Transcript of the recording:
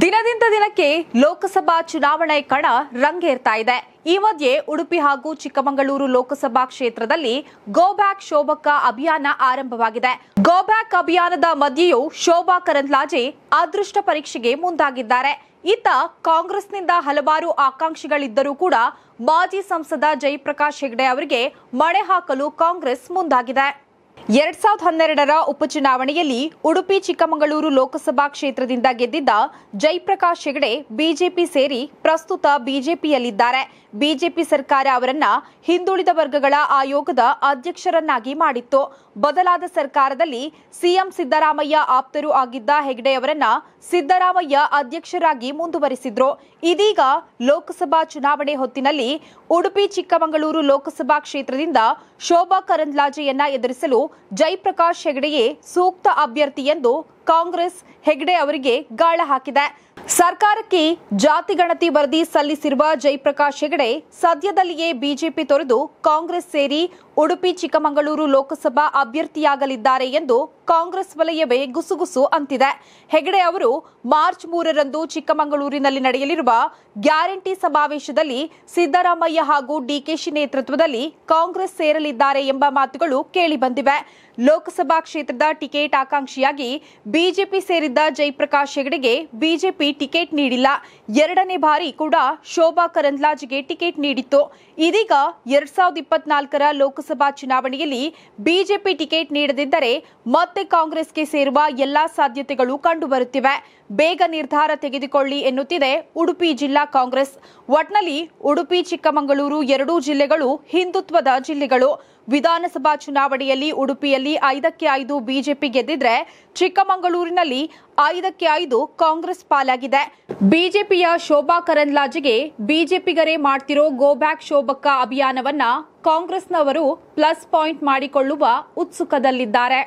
ದಿನದಿಂದ ದಿನಕ್ಕೆ ಲೋಕಸಭಾ ಚುನಾವಣೆ ಕಣ ರಂಗೇರ್ತಾ ಇದೆ ಈ ಮಧ್ಯೆ ಉಡುಪಿ ಹಾಗೂ ಚಿಕ್ಕಮಗಳೂರು ಲೋಕಸಭಾ ಕ್ಷೇತ್ರದಲ್ಲಿ ಗೋಬ್ಯಾಕ್ ಶೋಭಕ ಅಭಿಯಾನ ಆರಂಭವಾಗಿದೆ ಗೋಬ್ಯಾಕ್ ಅಭಿಯಾನದ ಮಧ್ಯೆಯೂ ಶೋಭಾ ಕರಂದ್ಲಾಜೆ ಅದೃಷ್ಟ ಪರೀಕ್ಷೆಗೆ ಮುಂದಾಗಿದ್ದಾರೆ ಇತ್ತ ಕಾಂಗ್ರೆಸ್ನಿಂದ ಹಲವಾರು ಆಕಾಂಕ್ಷಿಗಳಿದ್ದರೂ ಕೂಡ ಮಾಜಿ ಸಂಸದ ಜಯಪ್ರಕಾಶ್ ಹೆಗ್ಡೆ ಅವರಿಗೆ ಮಣೆ ಹಾಕಲು ಕಾಂಗ್ರೆಸ್ ಮುಂದಾಗಿದೆ ಎರಡ್ ಸಾವಿರದ ಹನ್ನೆರಡರ ಉಪಚುನಾವಣೆಯಲ್ಲಿ ಉಡುಪಿ ಚಿಕ್ಕಮಗಳೂರು ಲೋಕಸಭಾ ಕ್ಷೇತ್ರದಿಂದ ಗೆದ್ದಿದ್ದ ಜೈಪ್ರಕಾಶ್ ಹೆಗಡೆ ಬಿಜೆಪಿ ಸೇರಿ ಪ್ರಸ್ತುತ ಬಿಜೆಪಿಯಲ್ಲಿದ್ದಾರೆ ಬಿಜೆಪಿ ಸರ್ಕಾರ ಅವರನ್ನ ಹಿಂದುಳಿದ ವರ್ಗಗಳ ಆಯೋಗದ ಅಧ್ಯಕ್ಷರನ್ನಾಗಿ ಮಾಡಿತ್ತು ಬದಲಾದ ಸರ್ಕಾರದಲ್ಲಿ ಸಿಎಂ ಸಿದ್ದರಾಮಯ್ಯ ಆಪ್ತರು ಆಗಿದ್ದ ಹೆಗಡೆ ಅವರನ್ನ ಸಿದ್ದರಾಮಯ್ಯ ಅಧ್ಯಕ್ಷರಾಗಿ ಮುಂದುವರಿಸಿದ್ರು ಇದೀಗ ಲೋಕಸಭಾ ಚುನಾವಣೆ ಹೊತ್ತಿನಲ್ಲಿ ಉಡುಪಿ ಚಿಕ್ಕಮಗಳೂರು ಲೋಕಸಭಾ ಕ್ಷೇತ್ರದಿಂದ ಶೋಭಾ ಕರಂದ್ಲಾಜೆಯನ್ನ ಎದುರಿಸಲು ಜೈಪ್ರಕಾಶ್ ಹೆಗಡೆಯೇ ಸೂಕ್ತ ಅಭ್ಯರ್ಥಿ ಎಂದು ಕಾಂಗ್ರೆಸ್ ಹೆಗ್ಡೆ ಅವರಿಗೆ ಗಾಳ ಹಾಕಿದೆ ಸರ್ಕಾರಕ್ಕೆ ಜಾತಿ ಗಣತಿ ವರದಿ ಸಲ್ಲಿಸಿರುವ ಜಯಪ್ರಕಾಶ್ ಹೆಗಡೆ ಸದ್ಯದಲ್ಲಿಯೇ ಬಿಜೆಪಿ ತೊರೆದು ಕಾಂಗ್ರೆಸ್ ಸೇರಿ ಉಡುಪಿ ಚಿಕ್ಕಮಗಳೂರು ಲೋಕಸಭಾ ಅಭ್ಯರ್ಥಿಯಾಗಲಿದ್ದಾರೆ ಎಂದು ಕಾಂಗ್ರೆಸ್ ವಲಯವೇ ಗುಸುಗುಸು ಅಂತಿದೆ ಹೆಗಡೆ ಅವರು ಮಾರ್ಚ್ ಮೂರರಂದು ಚಿಕ್ಕಮಗಳೂರಿನಲ್ಲಿ ನಡೆಯಲಿರುವ ಗ್ಯಾರಂಟಿ ಸಮಾವೇಶದಲ್ಲಿ ಸಿದ್ದರಾಮಯ್ಯ ಹಾಗೂ ಡಿಕೆಶಿ ನೇತೃತ್ವದಲ್ಲಿ ಕಾಂಗ್ರೆಸ್ ಸೇರಲಿದ್ದಾರೆ ಎಂಬ ಮಾತುಗಳು ಕೇಳಿಬಂದಿವೆ ಲೋಕಸಭಾ ಕ್ಷೇತ್ರದ ಟಿಕೆಟ್ ಆಕಾಂಕ್ಷಿಯಾಗಿ ಬಿಜೆಪಿ ಸೇರಿದ್ದ ಜಯಪ್ರಕಾಶ್ ಹೆಗಡೆಗೆ ಬಿಜೆಪಿ ಟಿಕೆಟ್ ನೀಡಿಲ್ಲ ಎರಡನೇ ಬಾರಿ ಕೂಡ ಶೋಭಾ ಕರಂದ್ಲಾಜ್ಗೆ ಟಿಕೆಟ್ ನೀಡಿತ್ತು ಇದೀಗ ಎರಡ್ ಸಾವಿರದ ಇಪ್ಪತ್ನಾಲ್ಕರ ಲೋಕಸಭಾ ಚುನಾವಣೆಯಲ್ಲಿ ಬಿಜೆಪಿ ಟಿಕೆಟ್ ನೀಡದಿದ್ದರೆ ಮತ್ತೆ ಕಾಂಗ್ರೆಸ್ಗೆ ಸೇರುವ ಎಲ್ಲಾ ಸಾಧ್ಯತೆಗಳು ಕಂಡುಬರುತ್ತಿವೆ ಬೇಗ ನಿರ್ಧಾರ ತೆಗೆದುಕೊಳ್ಳಿ ಎನ್ನುತ್ತಿದೆ ಉಡುಪಿ ಜಿಲ್ಲಾ ಕಾಂಗ್ರೆಸ್ ಒಟ್ನಲ್ಲಿ ಉಡುಪಿ ಚಿಕ್ಕಮಗಳೂರು ಎರಡೂ ಜಿಲ್ಲೆಗಳು ಹಿಂದುತ್ವದ ಜಿಲ್ಲೆಗಳು ವಿಧಾನಸಭಾ ಚುನಾವಣೆಯಲ್ಲಿ ಉಡುಪಿಯಲ್ಲಿ ಜಿಲ್ಲೆಯಲ್ಲಿ ಐದಕ್ಕೆ ಐದು ಬಿಜೆಪಿ ಗೆದ್ದಿದ್ರೆ ಚಿಕ್ಕಮಗಳೂರಿನಲ್ಲಿ ಐದಕ್ಕೆ ಐದು ಕಾಂಗ್ರೆಸ್ ಪಾಲಾಗಿದೆ ಬಿಜೆಪಿಯ ಶೋಭಾ ಕರಂದ್ಲಾಜೆಗೆ ಬಿಜೆಪಿಗರೇ ಮಾಡ್ತಿರೋ ಗೋ ಬ್ಯಾಕ್ ಶೋಭಕ್ಕ ಅಭಿಯಾನವನ್ನ ಕಾಂಗ್ರೆಸ್ನವರು ಪ್ಲಸ್ ಪಾಯಿಂಟ್ ಮಾಡಿಕೊಳ್ಳುವ ಉತ್ಸುಕದಲ್ಲಿದ್ದಾರೆ